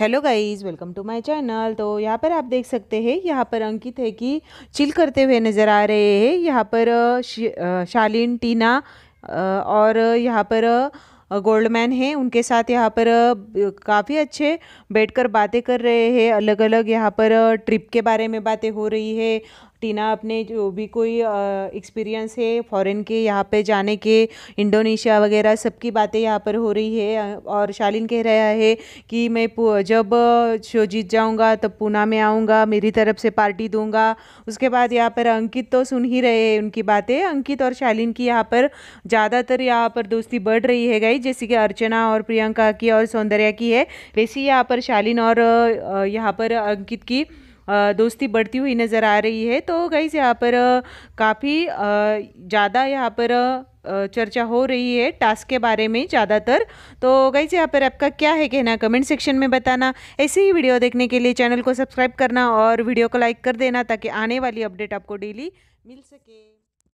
hello guys welcome to my channel तो यहाँ पर आप देख सकते हैं यहाँ पर अंकित है कि चिल करते हुए नज़र आ रहे हैं यहाँ पर शालीन टीना और यहाँ पर गोल्डमैन है उनके साथ यहाँ पर काफ़ी अच्छे बैठकर बातें कर रहे हैं अलग अलग यहाँ पर ट्रिप के बारे में बातें हो रही है टीना अपने जो भी कोई एक्सपीरियंस है फॉरेन के यहाँ पे जाने के इंडोनेशिया वगैरह सबकी बातें यहाँ पर हो रही है और शालिन कह रहा है कि मैं जब शो जीत जाऊँगा तब पूना में आऊँगा मेरी तरफ से पार्टी दूँगा उसके बाद यहाँ पर अंकित तो सुन ही रहे हैं उनकी बातें अंकित और शालिन की यहाँ पर ज़्यादातर यहाँ पर दोस्ती बढ़ रही है गई जैसे कि अर्चना और प्रियंका की और सौंदर्या की है वैसे ही यहाँ पर शालिन और यहाँ पर अंकित की दोस्ती बढ़ती हुई नज़र आ रही है तो गई यहाँ पर काफ़ी ज़्यादा यहाँ पर चर्चा हो रही है टास्क के बारे में ज़्यादातर तो गाइज यहाँ पर आपका क्या है कहना कमेंट सेक्शन में बताना ऐसे ही वीडियो देखने के लिए चैनल को सब्सक्राइब करना और वीडियो को लाइक कर देना ताकि आने वाली अपडेट आपको डेली मिल सके